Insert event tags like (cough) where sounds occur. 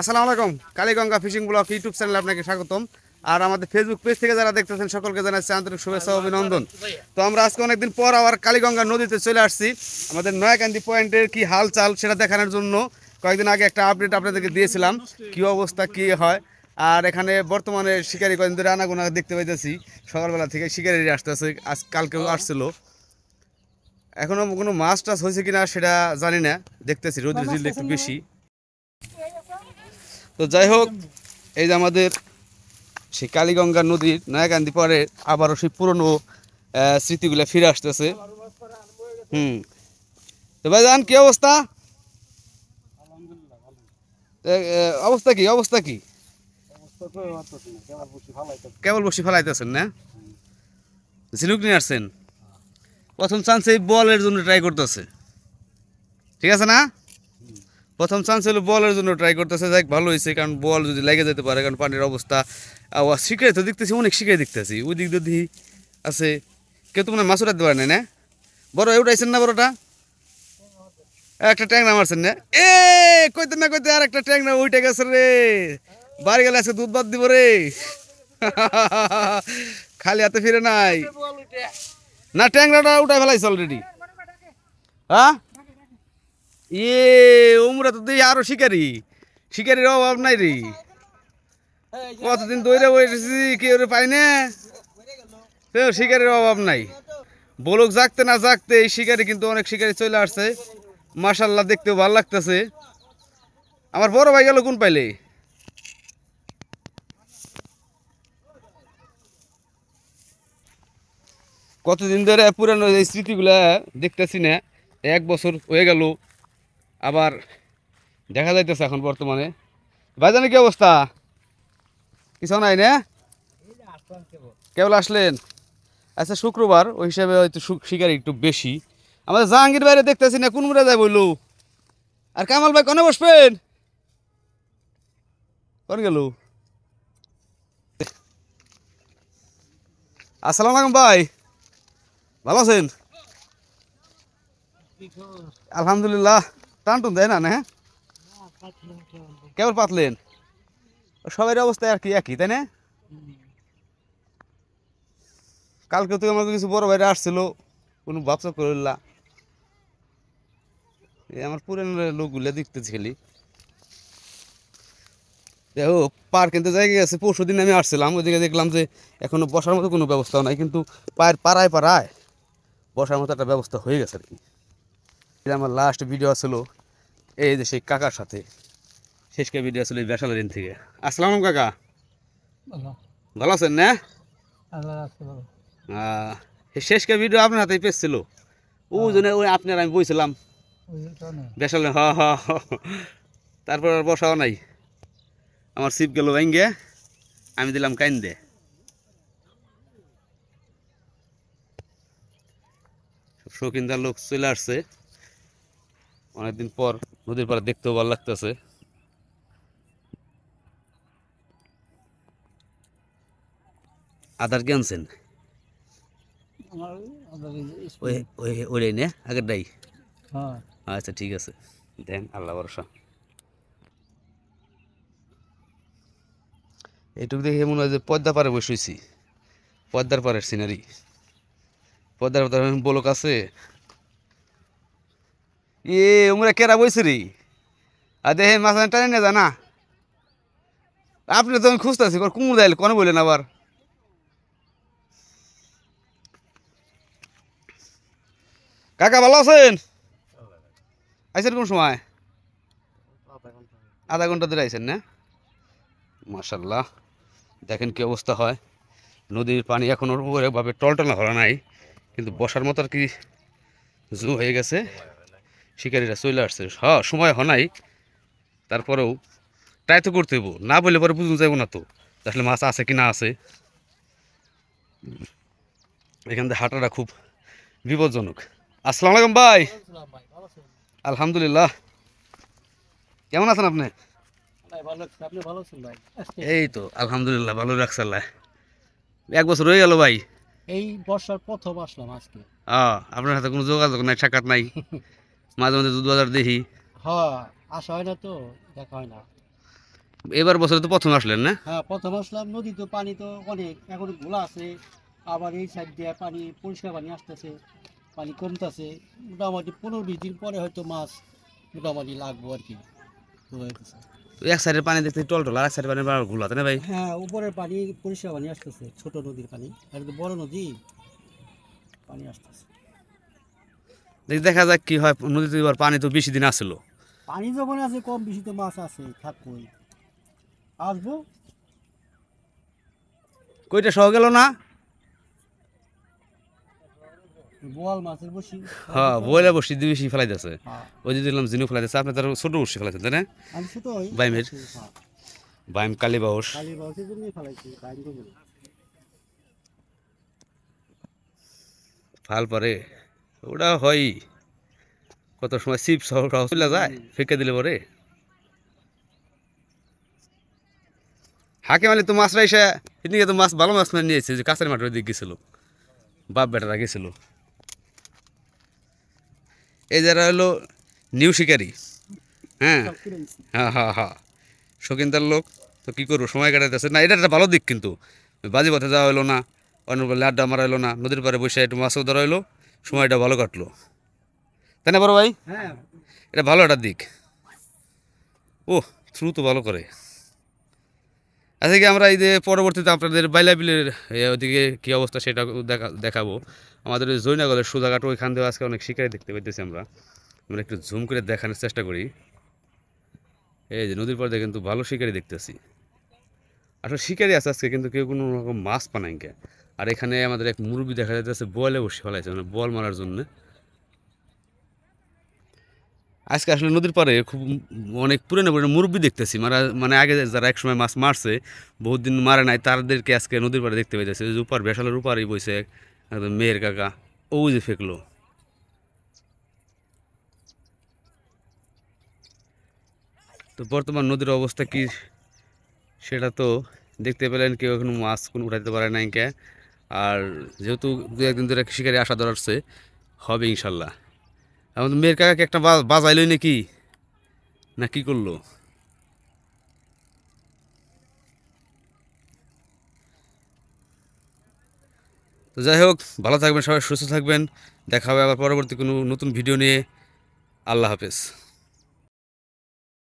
আসসালামু আলাইকুম Kaliganga fishing block YouTube চ্যানেলে আপনাকে স্বাগতম আর আমাদের ফেসবুক পেজ থেকে যারা দেখতেছেন সকলকে জানাচ্ছি আন্তরিক শুভেচ্ছা অভিনন্দন তো আমরা আজকে অনেকদিন পর আবার কালীগঙ্গা নদীতে চলে আসছি আমাদের নয়াকান্দি পয়েন্টের কি হালচাল সেটা দেখানোর জন্য কয়েকদিন আগে একটা আপডেট আপনাদেরকে দিয়েছিলাম কি অবস্থা কি হয় আর এখানে বর্তমানে শিকারি কয়েকদিন ধরে আনাগোনা দেখতে পাইতেছি সকালবেলা থেকে শিকারিরা আসতেছে আজ কালকেও আসছিল এখনও কোনো মাছ টাছ হয়েছে কিনা সেটা জানি না দেখতেছি রোদের জিল একটু বেশি তো যাই হোক এই যে আমাদের সেই কালীগঙ্গা নদীর নয়াকান্দি পরে আবারও সেই পুরনো স্মৃতিগুলো ফিরে আসতেছে হুম তো ভাই জান কি অবস্থা অবস্থা কি অবস্থা কি কেবল বসি ফেলাইতেছেন না ঝিনুক নিয়ে আসছেন প্রথম এই বলের জন্য ট্রাই করতেছে ঠিক আছে না প্রথম চান্স হলো বলের জন্য ট্রাই করতেছে যাই ভালো হয়েছে কারণ বল যদি লেগে যেতে পারে কারণ পানির অবস্থা আবার শিখাই তো দেখতেছি অনেক শিখে দেখতেছি ওই দিক দিয়ে আছে কেউ তো মানে মাছ উঠাতে পারে না বড় উঠাইছেন না বড়টা একটা ট্যাংরা মারছেন না এ কইতে না কইতে আর একটা ট্যাংরা ওইটা গেছে রে বাড়ি গেলে আজকে দুধ বাদ দিব রে (laughs) খালি হাতে ফিরে নাই না ট্যাংরাটা উঠাই ফেলাইছে অলরেডি হ্যাঁ ইয়ে উমরা তো তুই আরো শিকারি শিকারির অভাব নাই রে কতদিন দৈরে বসেছি কেউ পাই না শিকারির অভাব নাই বলুক জাগতে না জাগতে এই শিকারি কিন্তু অনেক শিকারি চলে আসছে মাসাল্লাহ দেখতেও ভাল লাগতেছে আমার বড় ভাই গেল কোন পাইলে কতদিন ধরে পুরানো স্মৃতিগুলা দেখতেছি না এক বছর হয়ে গেল আবার দেখা যাইতেছে এখন বর্তমানে ভাইজানের কি অবস্থা কিছু নাই না কেবল আসলেন আচ্ছা শুক্রবার ওই হিসাবে হয়তো শিকারি একটু বেশি আমাদের জাহাঙ্গীর বাইরে দেখতেছি না কোন মুড়ে যায় বললো আর কামাল ভাই কনে বসবেন কন গেল আসসালাম আলাইকুম ভাই ভালো আছেন আলহামদুলিল্লাহ টানটুন দেয় না না কেবল পাতলেন সবাই অবস্থা আর কি একই তাই না কালকে তুই আমাকে কিছু বড় বাইরে আসছিল কোনো ভাবসা করলা আমার পুরানো লোকগুলো দেখতে ছিলি দেখো পার কিন্তু জায়গায় গেছে পরশু দিন আমি আসছিলাম ওইদিকে দেখলাম যে এখনও বসার মতো কোনো ব্যবস্থা নাই কিন্তু পায়ের পাড়ায় পাড়ায় বসার মতো একটা ব্যবস্থা হয়ে গেছে আর কি এটা আমার লাস্ট ভিডিও ছিল এই যে সেই কাকার সাথে শেষকার ভিডিও ছিল এই বেসাল রেন থেকে আসসালাম কাকা ভালো আছেন না শেষকে ভিডিও আপনার হাতেই পেয়েছিল ছিল ও হ্যাঁ। জন্য ওই আপনার আমি বইছিলাম বেসাল হ হ্যাঁ, হ্যাঁ, তারপর আর বসাও নাই আমার সিপ গেল ভাঙ্গে আমি দিলাম কাইন্দে শৌখিনদার লোক চলে আসছে অনেকদিন পর নদীর পাড়ে দেখতেও ভালো লাগতেছে আদার কি আনছেন হ্যাঁ। আচ্ছা ঠিক আছে দেন আল্লাহ ভরসা এইটুকু দেখে মনে হয় যে পদ্মা পারে বসেছি পদ্মার পারের সিনারি পদ্মার পাড়ে বলক আছে এ উমরা কেরা বইছে রে আর দেখে মাছ টানে না জানা আপনি তো আমি খুঁজতে আছি কুমুর দাইল কোনো বললেন আবার কাকা ভালো আছেন আইসেন কোন সময় আধা ঘন্টা ধরে আইসেন না মার্শাল্লাহ দেখেন কি অবস্থা হয় নদীর পানি এখন ওরকমভাবে টলটল ধরা নাই কিন্তু বসার মতো আর কি জু হয়ে গেছে শিকারীরা চলে আসছে হ্যাঁ সময় হনাই তারপরেও ট্রাই তো করতে হইব না বলে পরে বুঝুন চাইবো না তো আসলে মাছ আছে কি না আছে এখান থেকে হাঁটাটা খুব বিপজ্জনক আসসালাম আলাইকুম ভাই আলহামদুলিল্লাহ কেমন আছেন আপনি এই তো আলহামদুলিল্লাহ ভালো রাখছে আল্লাহ এক বছর হয়ে গেল ভাই এই বর্ষার প্রথম আসলাম আজকে আপনার সাথে কোনো যোগাযোগ নাই সাক্ষাৎ নাই (laughs) মাঝে মাঝে দুধ বাজার দেখি হ্যাঁ আসা হয় না তো দেখা হয় না এবার বছরে তো প্রথম আসলেন না হ্যাঁ প্রথম আসলাম নদী তো পানি তো অনেক এখন ঘোলা আছে আবার এই সাইড দিয়ে পানি পরিষ্কার পানি আসতেছে পানি কমতেছে মোটামুটি পনেরো বিশ দিন পরে হয়তো মাছ মোটামুটি লাগবো আর কি এক সাইডের পানি দেখতে টলটল আর এক সাইডের পানি ঘোলাতে না ভাই হ্যাঁ উপরের পানি পরিষ্কার পানি আসতেছে ছোট নদীর পানি আর বড় নদী পানি আসতেছে দেখা যাক কি হয় নদীতে এবার পানি তো বেশি দিন আসল পানি যখন আছে কম বেশি তো মাছ আছে থাকুই আসবো কইটা সহ গেল না বোয়াল বসি হ্যাঁ, ফেলাই হ্যাঁ। আপনি ছোট আচ্ছা, হ্যাঁ। ফাল পরে ওটা হয় কত সময় শিব শহর যায় ফেঁকে দিলে পরে হাকে মানে তো মাছ রাইসে এদিকে তো মাছ ভালো মাছ মানে নিয়েছে যে কাঁচের মাঠের দিকে গেছিল বাপ বেটারা গেছিল এই যারা হলো নিউ শিকারি হ্যাঁ? হ্যাঁ হ্যাঁ হ্যাঁ হ্যাঁ লোক তো কী করবো সময় কাটাতেছে না এটা একটা ভালো দিক কিন্তু বাজি পথে যাওয়া হলো না অন্য লাড্ডা মারা হলো না নদীর পাড়ে বসে একটু মাছও ধরা হলো সময়টা ভালো কাটলো তাই না বড় ভাই হ্যাঁ এটা ভালো একটা দিক ও থ্রু তো ভালো করে আজকে আচ্ছা, আমরা এই যে পরবর্তীতে আপনাদের বাইলা বিলের ওদিকে কী অবস্থা সেটা দেখা দেখাবো আমাদের ওই জৈনাগলের সুদাঘাট ওইখান থেকে আজকে অনেক শিকারি দেখতে পাইতেছি আমরা আমরা একটু জুম করে দেখানোর চেষ্টা করি এই যে নদীর পর কিন্তু ভালো শিকারি দেখতেছি আসলে শিকারি আছে আজকে কিন্তু কেউ কোনো রকম মাছ পানাইকে আর এখানে আমাদের এক মুরগি দেখা যাচ্ছে বলে বসে ফেলাইছে মানে বল মারার জন্য আজকে আসলে নদীর পারে খুব অনেক পুরনো পুরনো মুরব্বী দেখতেছি মারা মানে আগে যারা একসময় মাছ মারছে বহুত দিন মারে নাই তাদেরকে আজকে নদীর পাড়ে দেখতে পাইতেছে যে উপার বেশালের উপারেই বইছে একদম মেয়ের কাকা ও যে ফেকলো তো বর্তমান নদীর অবস্থা কি সেটা তো দেখতে পেলেন কেউ এখনো মাছ কোনো উঠাইতে পারে নাই কে আর যেহেতু দু একদিন ধরে শিকারি আসা আছে হবে ইনশাল্লাহ আমাদের মেয়ের কাকাকে একটা বাজাইল নাকি না কি করলো তো যাই হোক ভালো থাকবেন সবাই সুস্থ থাকবেন দেখা হবে আবার পরবর্তী কোনো নতুন ভিডিও নিয়ে আল্লাহ হাফেজ